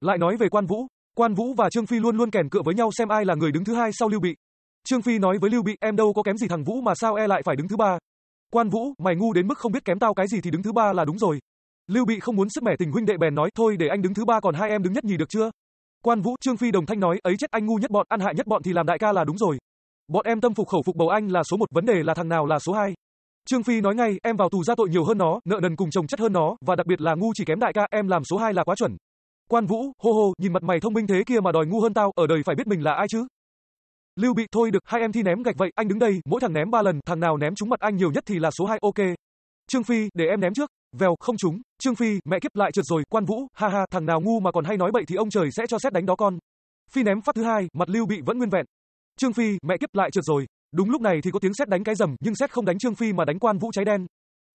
Lại nói về Quan Vũ, Quan Vũ và Trương Phi luôn luôn kèn cựa với nhau xem ai là người đứng thứ hai sau Lưu Bị. Trương Phi nói với Lưu Bị, em đâu có kém gì thằng Vũ mà sao e lại phải đứng thứ ba. Quan Vũ, mày ngu đến mức không biết kém tao cái gì thì đứng thứ ba là đúng rồi. Lưu Bị không muốn sức mẻ tình huynh đệ bèn nói, thôi để anh đứng thứ ba còn hai em đứng nhất nhì được chưa? Quan Vũ, Trương Phi đồng thanh nói, ấy chết anh ngu nhất bọn, ăn hại nhất bọn thì làm đại ca là đúng rồi. Bọn em tâm phục khẩu phục bầu anh là số một vấn đề là thằng nào là số hai. Trương Phi nói ngay, em vào tù ra tội nhiều hơn nó, nợ nần cùng chồng chất hơn nó, và đặc biệt là ngu chỉ kém đại ca, em làm số hai là quá chuẩn. Quan Vũ, hô hô, nhìn mặt mày thông minh thế kia mà đòi ngu hơn tao, ở đời phải biết mình là ai chứ. Lưu Bị, thôi được, hai em thi ném gạch vậy, anh đứng đây, mỗi thằng ném ba lần, thằng nào ném trúng mặt anh nhiều nhất thì là số 2, ok. Trương Phi, để em ném trước. Vèo, không trúng. Trương Phi, mẹ kiếp lại trượt rồi, Quan Vũ, ha ha, thằng nào ngu mà còn hay nói bậy thì ông trời sẽ cho xét đánh đó con. Phi ném phát thứ hai, mặt Lưu Bị vẫn nguyên vẹn. Trương Phi, mẹ kiếp lại trượt rồi. Đúng lúc này thì có tiếng sét đánh cái rầm, nhưng sét không đánh Trương Phi mà đánh Quan Vũ cháy đen.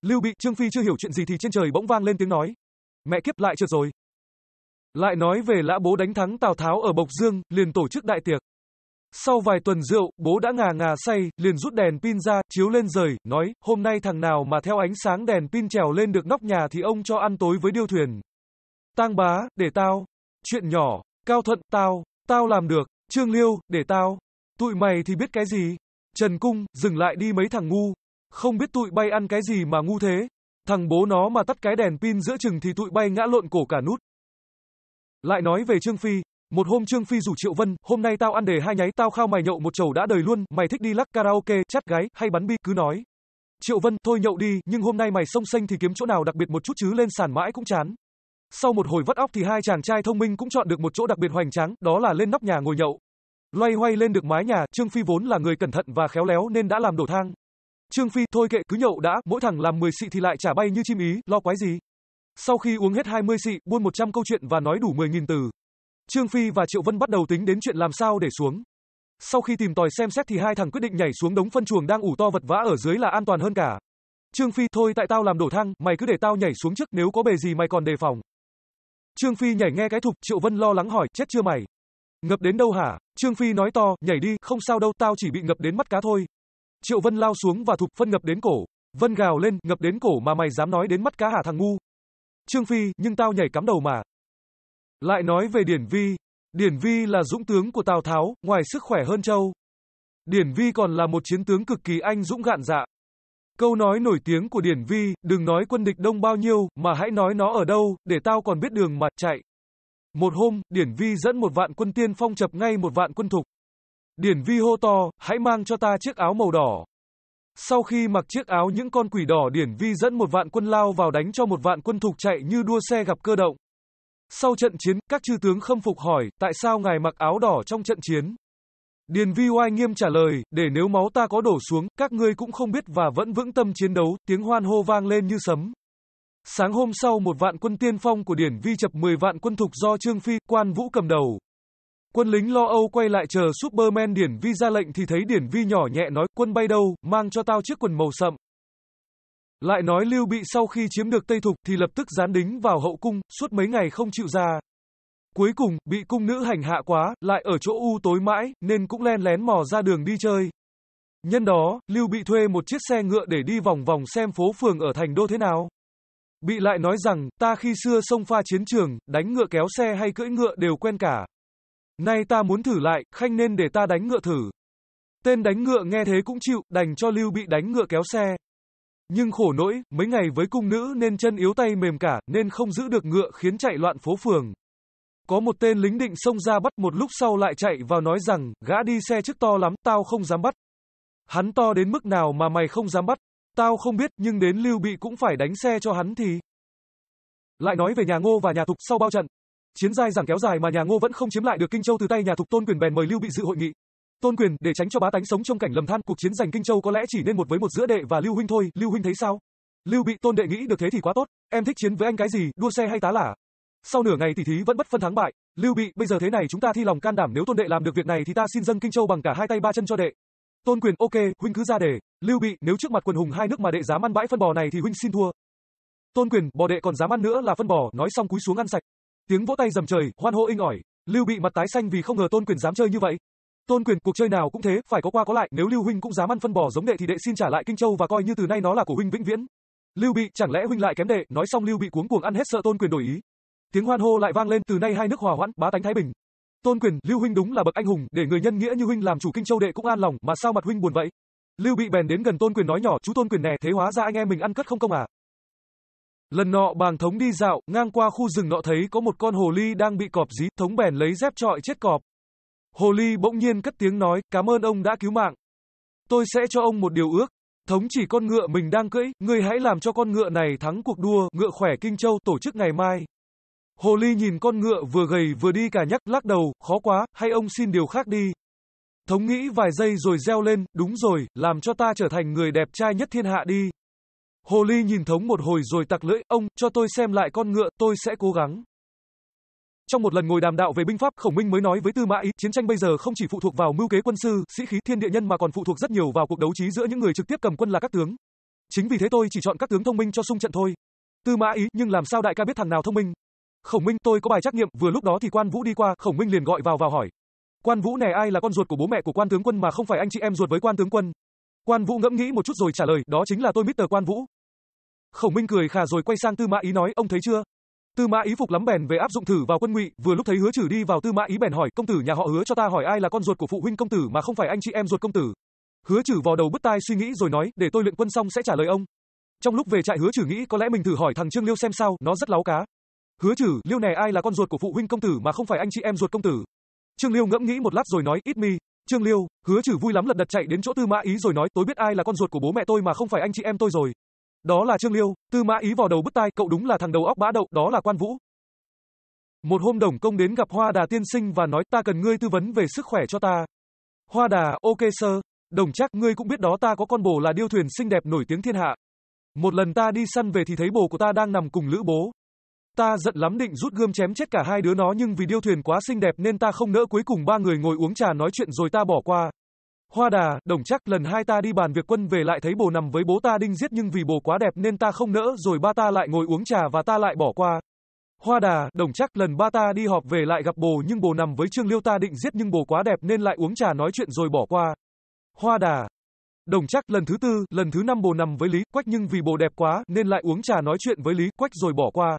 Lưu Bị, Trương Phi chưa hiểu chuyện gì thì trên trời bỗng vang lên tiếng nói. Mẹ kiếp lại trượt rồi. Lại nói về lã bố đánh thắng Tào Tháo ở Bộc Dương, liền tổ chức đại tiệc. Sau vài tuần rượu, bố đã ngà ngà say, liền rút đèn pin ra, chiếu lên rời, nói, hôm nay thằng nào mà theo ánh sáng đèn pin trèo lên được nóc nhà thì ông cho ăn tối với điêu thuyền. Tang bá, để tao. Chuyện nhỏ, cao thuận, tao, tao làm được, trương liêu, để tao. Tụi mày thì biết cái gì? Trần Cung, dừng lại đi mấy thằng ngu. Không biết tụi bay ăn cái gì mà ngu thế. Thằng bố nó mà tắt cái đèn pin giữa chừng thì tụi bay ngã lộn cổ cả nút. Lại nói về Trương Phi, một hôm Trương Phi rủ Triệu Vân, hôm nay tao ăn đề hai nháy tao khao mày nhậu một chầu đã đời luôn, mày thích đi lắc karaoke, chát gái, hay bắn bi, cứ nói. Triệu Vân, thôi nhậu đi, nhưng hôm nay mày sông xanh thì kiếm chỗ nào đặc biệt một chút chứ lên sàn mãi cũng chán. Sau một hồi vắt óc thì hai chàng trai thông minh cũng chọn được một chỗ đặc biệt hoành tráng, đó là lên nóc nhà ngồi nhậu. Loay hoay lên được mái nhà, Trương Phi vốn là người cẩn thận và khéo léo nên đã làm đổ thang. Trương Phi, thôi kệ cứ nhậu đã, mỗi thằng làm 10 xị thì lại trả bay như chim ý, lo quái gì. Sau khi uống hết 20 xị, buôn 100 câu chuyện và nói đủ 10.000 từ. Trương Phi và Triệu Vân bắt đầu tính đến chuyện làm sao để xuống. Sau khi tìm tòi xem xét thì hai thằng quyết định nhảy xuống đống phân chuồng đang ủ to vật vã ở dưới là an toàn hơn cả. Trương Phi thôi tại tao làm đổ thang, mày cứ để tao nhảy xuống trước nếu có bề gì mày còn đề phòng. Trương Phi nhảy nghe cái thục, Triệu Vân lo lắng hỏi, chết chưa mày? Ngập đến đâu hả? Trương Phi nói to, nhảy đi, không sao đâu, tao chỉ bị ngập đến mắt cá thôi. Triệu Vân lao xuống và thục phân ngập đến cổ. Vân gào lên, ngập đến cổ mà mày dám nói đến mắt cá hả thằng ngu, Trương Phi, nhưng tao nhảy cắm đầu mà. Lại nói về Điển Vi, Điển Vi là dũng tướng của Tào Tháo, ngoài sức khỏe hơn Châu. Điển Vi còn là một chiến tướng cực kỳ anh dũng gạn dạ. Câu nói nổi tiếng của Điển Vi, đừng nói quân địch đông bao nhiêu, mà hãy nói nó ở đâu, để tao còn biết đường mà chạy. Một hôm, Điển Vi dẫn một vạn quân tiên phong chập ngay một vạn quân thục. Điển Vi hô to, hãy mang cho ta chiếc áo màu đỏ. Sau khi mặc chiếc áo những con quỷ đỏ điển vi dẫn một vạn quân lao vào đánh cho một vạn quân thục chạy như đua xe gặp cơ động. Sau trận chiến, các chư tướng khâm phục hỏi, tại sao ngài mặc áo đỏ trong trận chiến? Điền vi oai nghiêm trả lời, để nếu máu ta có đổ xuống, các ngươi cũng không biết và vẫn vững tâm chiến đấu, tiếng hoan hô vang lên như sấm. Sáng hôm sau một vạn quân tiên phong của Điển Vi chập 10 vạn quân thục do Trương Phi, quan vũ cầm đầu, Quân lính lo âu quay lại chờ Superman Điển Vi ra lệnh thì thấy Điển Vi nhỏ nhẹ nói quân bay đâu, mang cho tao chiếc quần màu sậm. Lại nói Lưu Bị sau khi chiếm được Tây Thục thì lập tức dán đính vào hậu cung, suốt mấy ngày không chịu ra. Cuối cùng, bị cung nữ hành hạ quá, lại ở chỗ u tối mãi, nên cũng len lén mò ra đường đi chơi. Nhân đó, Lưu Bị thuê một chiếc xe ngựa để đi vòng vòng xem phố phường ở thành đô thế nào. Bị lại nói rằng, ta khi xưa xông pha chiến trường, đánh ngựa kéo xe hay cưỡi ngựa đều quen cả, Nay ta muốn thử lại, khanh nên để ta đánh ngựa thử. Tên đánh ngựa nghe thế cũng chịu, đành cho Lưu bị đánh ngựa kéo xe. Nhưng khổ nỗi, mấy ngày với cung nữ nên chân yếu tay mềm cả, nên không giữ được ngựa khiến chạy loạn phố phường. Có một tên lính định xông ra bắt một lúc sau lại chạy vào nói rằng, gã đi xe trước to lắm, tao không dám bắt. Hắn to đến mức nào mà mày không dám bắt, tao không biết, nhưng đến Lưu Bị cũng phải đánh xe cho hắn thì. Lại nói về nhà Ngô và nhà Thục sau bao trận, Chiến dài giảng kéo dài mà nhà Ngô vẫn không chiếm lại được Kinh Châu từ tay nhà Thục Tôn Quyền bèn mời Lưu Bị dự hội nghị. Tôn Quyền, để tránh cho bá tánh sống trong cảnh lầm than, cuộc chiến giành Kinh Châu có lẽ chỉ nên một với một giữa đệ và Lưu huynh thôi, Lưu huynh thấy sao? Lưu Bị Tôn đệ nghĩ được thế thì quá tốt, em thích chiến với anh cái gì, đua xe hay tá lả? Sau nửa ngày tỷ thí vẫn bất phân thắng bại, Lưu Bị, bây giờ thế này chúng ta thi lòng can đảm nếu Tôn đệ làm được việc này thì ta xin dâng Kinh Châu bằng cả hai tay ba chân cho đệ. Tôn Quyền, ok, huynh cứ ra đề. Lưu Bị, nếu trước mặt quần hùng hai nước mà đệ dám ăn bãi phân bò này thì huynh xin thua. Tôn Quyền, bò đệ còn dám ăn nữa là phân bò, nói xong cúi xuống ăn sạch tiếng vỗ tay dầm trời, hoan hô inh ỏi. Lưu Bị mặt tái xanh vì không ngờ Tôn Quyền dám chơi như vậy. Tôn Quyền cuộc chơi nào cũng thế, phải có qua có lại, nếu Lưu huynh cũng dám ăn phân bò giống đệ thì đệ xin trả lại Kinh Châu và coi như từ nay nó là của huynh vĩnh viễn. Lưu Bị, chẳng lẽ huynh lại kém đệ? Nói xong Lưu Bị cuống cuồng ăn hết sợ Tôn Quyền đổi ý. Tiếng hoan hô lại vang lên, từ nay hai nước hòa hoãn, bá tánh thái bình. Tôn Quyền, Lưu huynh đúng là bậc anh hùng, để người nhân nghĩa như huynh làm chủ Kinh Châu đệ cũng an lòng, mà sao mặt huynh buồn vậy? Lưu Bị bèn đến gần Tôn Quyền nói nhỏ, "Chú Tôn Quyền nè, thế hóa ra anh em mình ăn cất không công à?" Lần nọ bàng thống đi dạo, ngang qua khu rừng nọ thấy có một con hồ ly đang bị cọp dí, thống bèn lấy dép trọi chết cọp. Hồ ly bỗng nhiên cất tiếng nói, cảm ơn ông đã cứu mạng. Tôi sẽ cho ông một điều ước. Thống chỉ con ngựa mình đang cưỡi, người hãy làm cho con ngựa này thắng cuộc đua ngựa khỏe Kinh Châu tổ chức ngày mai. Hồ ly nhìn con ngựa vừa gầy vừa đi cả nhắc lắc đầu, khó quá, hay ông xin điều khác đi. Thống nghĩ vài giây rồi reo lên, đúng rồi, làm cho ta trở thành người đẹp trai nhất thiên hạ đi. Hồ ly nhìn thống một hồi rồi tặc lưỡi, ông, cho tôi xem lại con ngựa, tôi sẽ cố gắng. Trong một lần ngồi đàm đạo về binh pháp, Khổng Minh mới nói với Tư Mã Ý, chiến tranh bây giờ không chỉ phụ thuộc vào mưu kế quân sư, sĩ khí, thiên địa nhân mà còn phụ thuộc rất nhiều vào cuộc đấu trí giữa những người trực tiếp cầm quân là các tướng. Chính vì thế tôi chỉ chọn các tướng thông minh cho xung trận thôi. Tư Mã Ý, nhưng làm sao đại ca biết thằng nào thông minh? Khổng Minh, tôi có bài trắc nghiệm, vừa lúc đó thì Quan Vũ đi qua, Khổng Minh liền gọi vào vào hỏi. Quan Vũ nè ai là con ruột của bố mẹ của Quan tướng quân mà không phải anh chị em ruột với Quan tướng quân? Quan Vũ ngẫm nghĩ một chút rồi trả lời, đó chính là tôi Mr. Quan Vũ. Khổng Minh cười khà rồi quay sang Tư Mã Ý nói, ông thấy chưa? Tư Mã Ý phục lắm bèn về áp dụng thử vào quân ngụy, vừa lúc thấy Hứa Trử đi vào Tư Mã Ý bèn hỏi, công tử nhà họ Hứa cho ta hỏi ai là con ruột của phụ huynh công tử mà không phải anh chị em ruột công tử. Hứa Trử vò đầu bứt tai suy nghĩ rồi nói, để tôi luyện quân xong sẽ trả lời ông. Trong lúc về trại Hứa Trử nghĩ có lẽ mình thử hỏi thằng Trương Liêu xem sao, nó rất láo cá. Hứa Trử, Liêu nè ai là con ruột của phụ huynh công tử mà không phải anh chị em ruột công tử? Trương Liêu ngẫm nghĩ một lát rồi nói, ít mi, Trương Liêu, Hứa Trử vui lắm lật đật chạy đến chỗ Tư Mã Ý rồi nói, tôi biết ai là con ruột của bố mẹ tôi mà không phải anh chị em tôi rồi. Đó là Trương Liêu, Tư Mã Ý vò đầu bứt tai, cậu đúng là thằng đầu óc bã đậu, đó là Quan Vũ. Một hôm Đồng Công đến gặp Hoa Đà tiên sinh và nói, ta cần ngươi tư vấn về sức khỏe cho ta. Hoa Đà, ok sơ, Đồng chắc ngươi cũng biết đó ta có con bồ là điêu thuyền xinh đẹp nổi tiếng thiên hạ. Một lần ta đi săn về thì thấy bồ của ta đang nằm cùng lữ bố, Ta giận lắm định rút gươm chém chết cả hai đứa nó nhưng vì điêu thuyền quá xinh đẹp nên ta không nỡ cuối cùng ba người ngồi uống trà nói chuyện rồi ta bỏ qua. Hoa đà, đồng chắc lần hai ta đi bàn việc quân về lại thấy bồ nằm với bố ta đinh giết nhưng vì bồ quá đẹp nên ta không nỡ rồi ba ta lại ngồi uống trà và ta lại bỏ qua. Hoa đà, đồng chắc lần ba ta đi họp về lại gặp bồ nhưng bồ nằm với trương liêu ta định giết nhưng bồ quá đẹp nên lại uống trà nói chuyện rồi bỏ qua. Hoa đà. Đồng chắc lần thứ tư, lần thứ năm bồ nằm với Lý Quách nhưng vì bồ đẹp quá nên lại uống trà nói chuyện với Lý Quách rồi bỏ qua.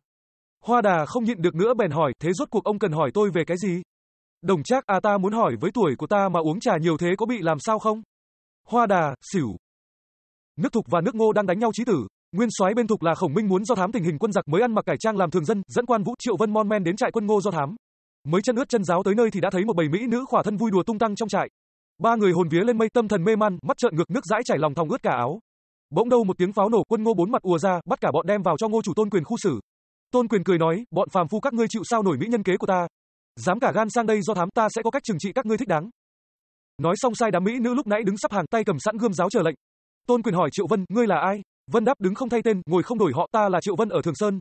Hoa đà không nhịn được nữa bèn hỏi, thế rốt cuộc ông cần hỏi tôi về cái gì? Đồng trác à ta muốn hỏi với tuổi của ta mà uống trà nhiều thế có bị làm sao không? Hoa đà, xỉu. Nước thục và nước ngô đang đánh nhau trí tử. Nguyên soái bên thục là Khổng Minh muốn do thám tình hình quân giặc mới ăn mặc cải trang làm thường dân, dẫn quan Vũ Triệu Vân mon men đến trại quân Ngô do thám. Mới chân ướt chân giáo tới nơi thì đã thấy một bầy mỹ nữ khỏa thân vui đùa tung tăng trong trại. Ba người hồn vía lên mây tâm thần mê man, mắt trợn ngược nước dãi chảy lòng thòng ướt cả áo. Bỗng đâu một tiếng pháo nổ, quân Ngô bốn mặt ùa ra, bắt cả bọn đem vào cho Ngô chủ tôn quyền khu xử. Tôn Quyền cười nói, bọn phàm phu các ngươi chịu sao nổi mỹ nhân kế của ta? Dám cả gan sang đây do thám ta sẽ có cách trừng trị các ngươi thích đáng. Nói xong sai đám mỹ nữ lúc nãy đứng sắp hàng tay cầm sẵn gươm giáo chờ lệnh. Tôn Quyền hỏi Triệu Vân, ngươi là ai? Vân đáp đứng không thay tên, ngồi không đổi họ, ta là Triệu Vân ở Thường Sơn.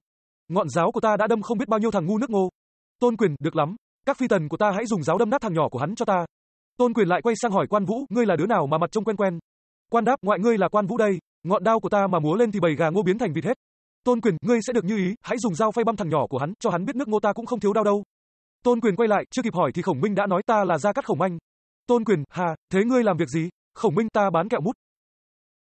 Ngọn giáo của ta đã đâm không biết bao nhiêu thằng ngu nước ngô. Tôn Quyền, được lắm, các phi tần của ta hãy dùng giáo đâm nát thằng nhỏ của hắn cho ta. Tôn Quyền lại quay sang hỏi Quan Vũ, ngươi là đứa nào mà mặt trông quen quen? Quan đáp, ngoại ngươi là Quan Vũ đây, ngọn đao của ta mà múa lên thì bầy gà ngô biến thành vịt hết. Tôn Quyền, ngươi sẽ được như ý, hãy dùng dao phay băm thằng nhỏ của hắn, cho hắn biết nước ngô ta cũng không thiếu đau đâu. Tôn Quyền quay lại, chưa kịp hỏi thì Khổng Minh đã nói ta là gia cát Khổng Anh. Tôn Quyền, hà, thế ngươi làm việc gì? Khổng Minh ta bán kẹo mút.